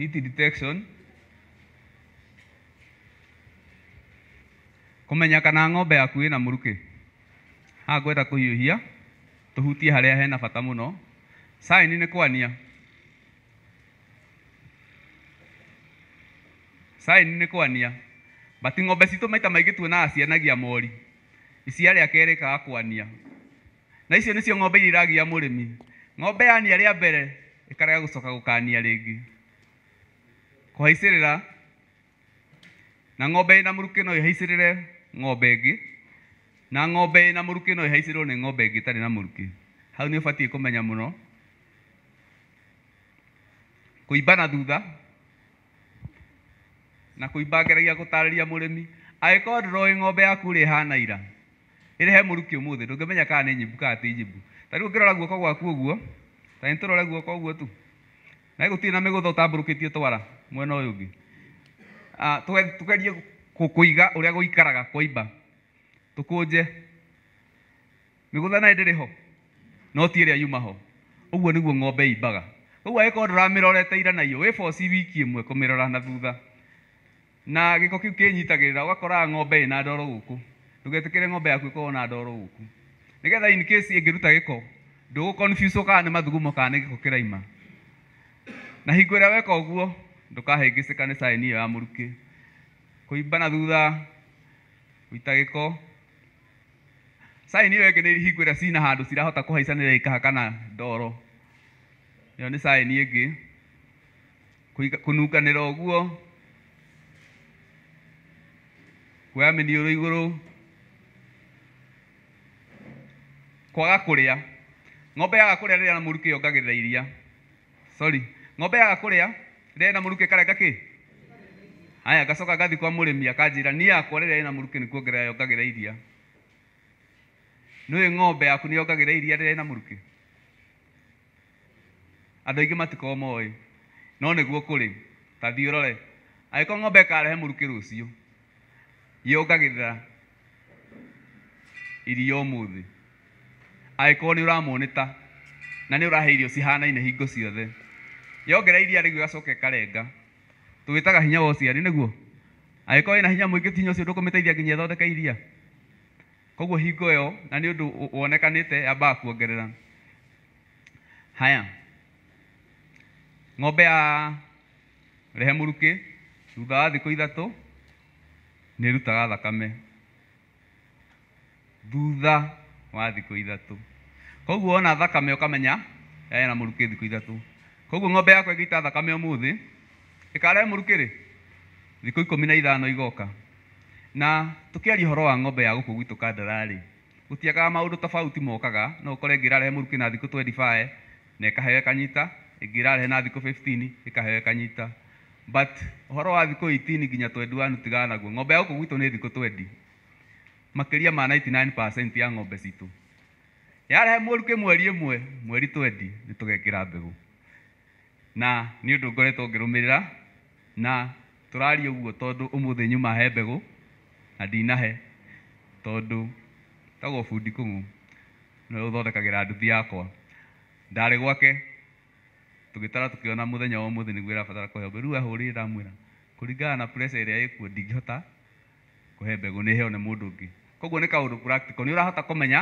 heat detection kumenya kana ng'ombe yaku ĩna mũrukĩ haha ngwenda kũhiũhia tũhutie harĩa hena bata mũno saini nĩ kwania saini nĩ kwania bati ng'ombe sito maita maingĩ tuonaga cianagia mori iciarĩa kerĩkaga kwania na icio nĩcio ng'ombe iria iragia mũrĩmi ng'ombe yania rĩa mbere ĩkarega gũcoka gũkania rĩngĩ ra na ng'ombe må rukä no re ng'ombe ngä na ng'ombe må rukä no ihaicirwo ni ng'ombe ngä tarä na rukä hau ni ubatie kumenya muno kuimba na thutha na kuimba ngeragia angä korwo ndå roä ng'ombe yaku rä hana ira ĩrehe mũruki ũmũthĩ ndũngĩmenya kana nĩ nyibu kana ti nyibu ta rĩu ũngĩrora guoko gwaku ũguo ta nĩ tũrore guoko ũguo tu na gũtirĩ na mĩgũtha ũtambũrũkĩtie twara mwena ũyũ ũngĩ ah, tũgerie kũiga ũrĩa gũikaraga kwaimba tũkũnje mĩgũtha naĩ ndĩrĩ ho no ti ĩrĩa yuma ho ũguo nĩguo ng'ombe imbaga ũguo angĩkorwo ndũramĩrorete ira na iyo wĩboci wiki ĩmwe kũmĩrora na thutha na gĩko kĩu kĩnyitagĩrĩra ũgakoraga ng'ombe ĩna ndoro gũkũ ndũgetĩkĩre ng'ombe yaku ĩkorwo na ndoro gũkũ nĩgetha in case ĩngĩruta gĩko ndũgũ confuse kana nĩ mathugumo kana nĩ gĩko kĩraima na hingo ĩrĩa weka å guo ndå ũguo ndũkahĩngĩcĩka caäni ä yo ya må mũrukĩ kũimba na thutha gå ko gũita ä caĩni ĩyo ĩngĩ nĩ hingo a cina handå cirahota kå haicanä ikaha kana ndoro ä ä yo nä caäni ĩyo nĩ caĩni ĩngĩ kũnunganĩra ũguo kuoya igå rå kwaga kå rä a ng'ombe yaga rä a na må rukä rä ra iria sorry ng'ombe yaga kuria ndena muruke kareka ki haya ngacoka ngathi kwa murimi akanjira ni yakwa rĩrĩa ĩna mũruke nĩ kuongerera yongagĩra iria nĩũĩ ng'ombe yaku nĩ yongagĩra iria rĩrĩa ĩna mũruke andũ aingĩ matikoragwo moĩ no nĩguo kũrĩ ta thiĩ ũrore angĩkorwo ng'ombe ĩkarehe mũruke rũciũ yongagĩrĩra iria ũmũthĩ angĩkorwo nĩ ũramũnĩta na nĩ ũrahe irio cihanaine hingo ciothe yongera iria rĩu gacoke karenga taga hinya wa ũciari nĩguo angĩkorwo ĩna hinya ndå kå mä ndũkũmĩteithia nginya ĩthondeka iria koguo hingo yo na ndå wonekanä te yambaga kuongerera haya ng'ombe ya rehe rukä thutha wa thikå ithatå nä rutaga thakame thutha wa thikå ithatå koguo ona thakame ũkamenya ena rukä thikå ithatå koguo ng'ombe yakwa ĩgĩita thakame ũmũthĩ ĩkarehe mũrukĩrĩ thikũ ikũmi na ithano igoka na tũkĩaria ũhoro wa ng'ombe ya gũkũ gwitũ kandara-rĩ gũtiagaga maũndũ tofauti mokaga no ũkore ĩngĩrarehe mũrukĩ na thikũ 25 na ĩkaheo ĩkanyita ĩngĩrarehe na thikũ 15 ĩkaheo ĩkanyita but ũhoro wa thikũ 18 nginya 21 tigaga naguo ng'ombe ya gũkũ gwitũ nĩ thikũ 20 makĩria ma 99% ya ng'ombe citũ yarehe mũrukĩ mweri ĩmwe mweri 20 nĩtũgekĩra mbegũ na nĩ ũndũ ngoretwo ngĩrũmĩrĩra na tũraria ũguo tondũ ũmũthĩ nyuma he mbegũ na ndinahe tondũ tagwo bundi kũng'ũ nĩwe ũthondekagĩra nduthi yakwa ndarĩ gwake tũgĩtara tũkĩona mũthenya wa ũmũthĩ nĩguo ĩrabatara kũheo mbegũ rĩu ahũrĩire ndamwĩra kũringana na preca ĩrĩa ĩkuo ndingĩhota kũhe mbegũ nĩ heo nĩ mũndũ ũngĩ koguo nĩ kaũndũ practical nĩ ũrahota kũmenya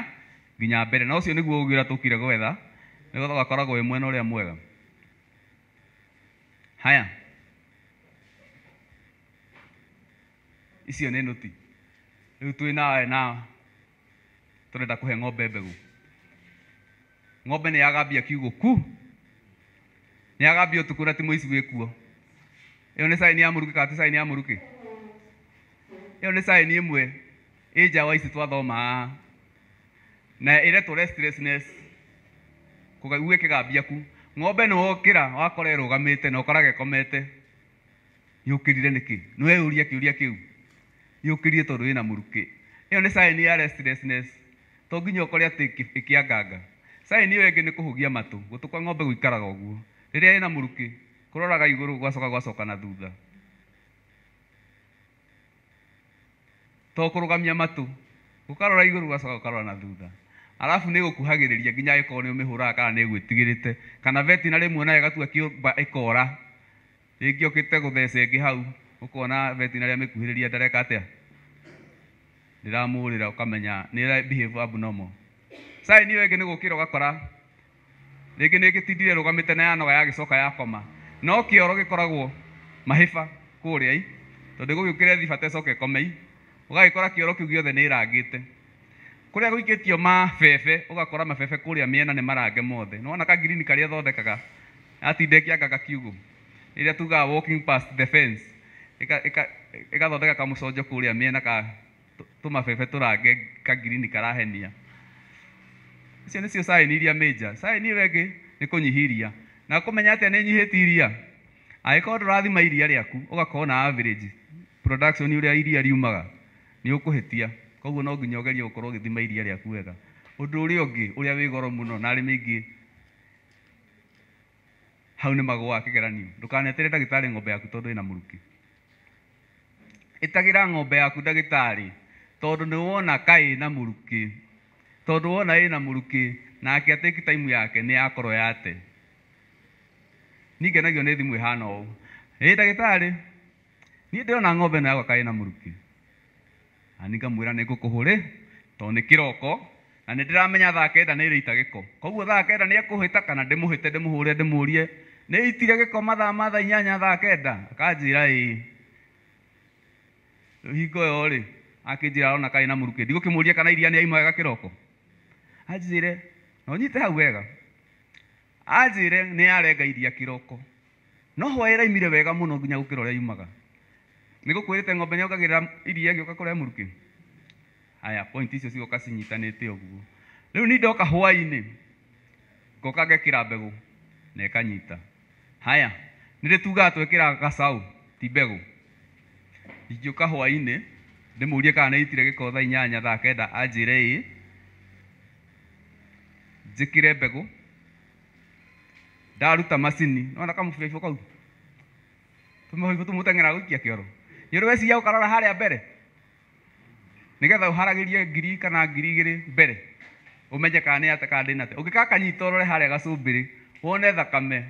nginya mbere na ũcio nĩguo ũgĩ ũrĩa tũkire gwetha nĩgetha ũgakoragwo wĩ mwena a mwega Haya, icio nä nuti rä u twä nawe na tå renda kå he ng'ombe mbegå ng'ombe nä yagambia kiugå ku nä agambia å tukå rä ti må ici wä kuo ä yo nä caini ya må rukä kana caini ya må rukä ä yo nä caini ä mwe ä nja wa ici twathoma na ä retwo kå guä kä gambiaku ku ng'ombe nä nĩ wokĩra wakora ĩrũgamĩte na ũkoraga ĩkomete yũkĩrire nĩkĩ nĩ weyũria kĩũria kĩu yũkĩrie tondũ ĩna mũrukĩ ĩyo nĩ caĩni ya restlessness to nginya ũkore atĩ ĩkĩanganga nä kå hå gia matå gå tå kwa ng'ombe gå ikaraga å guo rä gũikaraga ũguo rĩrĩa ĩna mũrukĩ kũroraga igũrũ gwacoka gwacoka na thutha to kũrũgamia matũ ũkarora igũrũ gå karora na thutha alafu nä gå kuhagä nginya angä korwo nä å mä hå raga kana nä gwä tigä rä te kana vetina rä mwe nayo gatua kä ä kora rä ngä å kä te gå theca ngä hau å kona na rä a mä kuhä rä ria ndareka atä a ndä ramå rä ra å kamenya nä ä caini ä yo ä ngä nä gå kä ra å gakora rä ngä nä gä tindire rå gamä te na yanoga yagä coka yakoma no kä oro gä koragwo mahäba kå rä ai tondä gå gä å kä re thibatecoka ä komei å gagä kora kä oro kä u gä othe nä ä rangä te kuria guikitio mabebe ugakora mabebe kuria miena ni marange mothe nona ka green karia thondekaga atindekiangaga kiugũ rĩrĩa tugaga walking past the fence ĩgathondeka kamũconjo kũrĩa mĩena ka tũmabebe ka kagirini karahenia icio nĩcio saini iria major saini ĩyo ĩngĩ nĩ kũnyihia iria na kũmenya atĩa nĩ nyihĩtie iria angĩkorwo ndũrathima iria rĩaku ũgakorwo na average production ũrĩa iria riumaga nĩ ũkũhĩtia koguo no nginya ũgerie gũkorwo ũgĩthima iria rĩaku wega ũndũ ũrĩa ũngĩ ũrĩa wĩ goro mũno na arĩ mĩingĩ hau nĩ magũ wa kĩgeranio ndũkanetere ndagĩtarĩ ng'ombe yaku tondũ ĩna mũruki ĩtagĩra ng'ombe yaku ndagĩtarĩ tondũ nĩ wona ka ĩna mũruki tondũ wona ĩna mũruki nake atĩki taimu yake nĩ yakorwo yate ningenagio nĩ thimu ĩhana ũũ ĩ ndagĩtarĩ niĩ ndĩona ng'ombe ĩno yagwa ka ĩna mũruki na nikamwira nä ngå kå hå rä na nä ndä ramenya thaa kenda nä rä ita gä ko koguo thaa kenda nä ekå kana ndä må hä te ndä må hå re ndä må rie nä itire gä mathaa ma inyanya thaa kenda akanjä ra ä rä hingo ä yo rä akä ona kaä na må rukä ndigå kana iria nä aima wega kä roko anjä re no nyite hau wega anjä re nä arenga iria kä roko no hwaä raimire wega må no nginya gå kä ra nä gå kwä rä te ng'ombe nä yongagä rä ra iria gä oka kå rehe må rukä aya point icio cigoka cinyitanä te å guo rä u nä ndoka hwainä ngoka ngekä ra mbegå na ĩkanyita haya nä rä tugaga twekä ra gacaå ti mbegå ingä ũka hwainä kana nä itire gä korwo tha inyanya thaa kenda anjä re ä njä kä re mbegå ndaruta macini nona kamå bibia kau tå mä hoibå tå nä å rä weciria gå karora harä a mbere nä getha å haragä ngiri kana ngiri igä rä mbere å menye kana nä ate kana ndä nate å ngä kakanyita å rore harä a gacå mbä rä wone thakame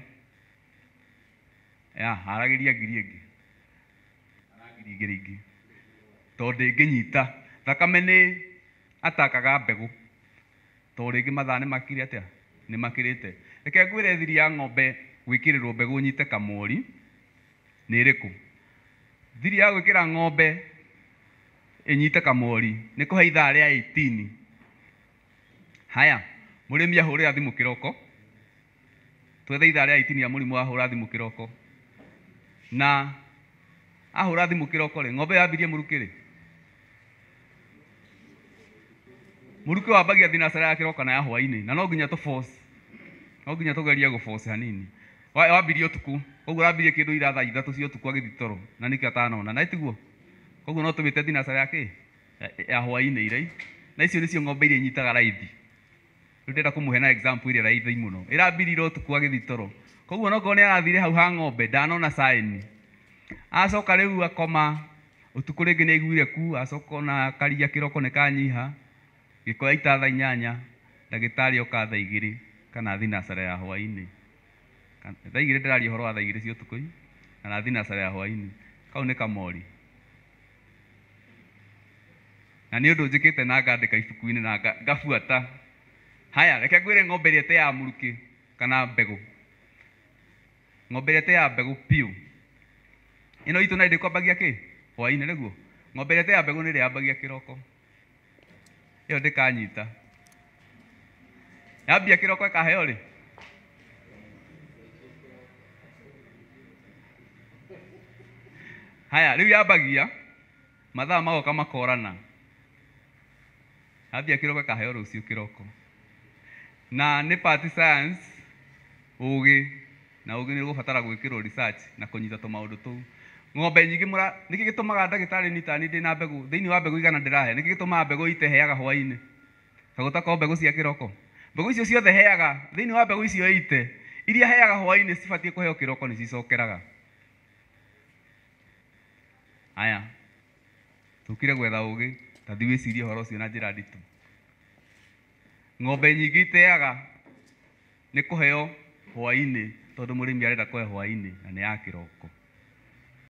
haragä ria ngiri ä ngä ngiri igä rä ingä tondå ä ngä nyita thakame nä atakaga mbegå tondå rä ngä mathaa nä makire atä nä makä rä te reke ngwä re thiri ya ng'ombe gwä kä rä rwo mbegå nyite kamori nä rä kå thiri ya gwikira ng'ombe inyite kamori nä kå he ithaa rä a haya må rä mi ahå rä ra thimå kä roko twethe ithaa rä ya må rimå ahå ra thimå kä roko na ahå ra thimå kä roko rä ng'ombe yambirie må rukä rä må rukä wambagia thinacara ya kä roko na ya hwainä na no nginya tå no nginya tå gerie gå hanini wambirie ũtukũ koguo wambirie kĩndũ ira thaa ithatũ cia ũtukũ agĩthiĩ toro na niki atanona na tiguo koguo no tũmĩte thinacara yake ya hwaĩ-inĩ irai na icio nĩcio ng'ombe iria inyitaga raithi rĩu ndĩrenda kũmũhe na example ĩrĩa raithi mũno ĩrambirire ũtukũ agĩthiĩ toro koguo onokorwo nĩ arathire hau ha ng'ombe ndanona saĩni acoka rĩu akoma ũtukũ rĩngĩ nĩ aiguire ku acoka ona karia kĩroko nĩ kanyiha gĩkoya ita thaa inyanya ndagĩtarĩ oka thaa igĩrĩ kana thinacara ya hwaĩ-inĩ thaa raria å horo wa thaa rä cia ũtukũ-inĩ na nathi ya hwainĩ kau nä kamori na njä kä te na ka ibuku inä na ngabuata haya reke ngwĩre ng'ombe ĩrĩa ya mũrukĩ kana mbegå ng'ombe ĩrĩa ya mbegũ ä no itå na kä kĩ rä guo ng'ombe ĩrĩa ya mbegũ nĩ ĩrĩa yambagia yo ndä kanyita yambia kĩroko ĩkaheo rĩ haya rĩu yambagia mathaa magoka makorana ambia kĩroko kaheo rũciũ kĩroko na nĩ party science ũgĩ na ũgĩ nĩ ũgũbatara gwĩkĩrwo research na kũnyita tũmaũndũ tũu ng'ombe nyingĩ mũra maga gĩtũmaga ndagĩtarĩ nitani ndĩ na mbegũ thĩinĩ wa mbegũ igana ndĩrahe nĩkĩ gĩtũmaga mbegũ iteheaga hwainĩ kagũta ko mbegũ cia kĩroko mbegũ icio ciothe heaga thĩinĩ wa mbegũ icio ite iria heaga hwainĩ cibatiĩ kũheo kĩroko nĩcicokeraga aya tukire gwetha ugi tathi wicirie horo cio na njira nditu ng'ombe nyingĩ iteaga nĩ kũheo hwaĩ-inĩ tondũ mũrĩmi arenda kũhe hwaĩ na nĩ ya kĩroko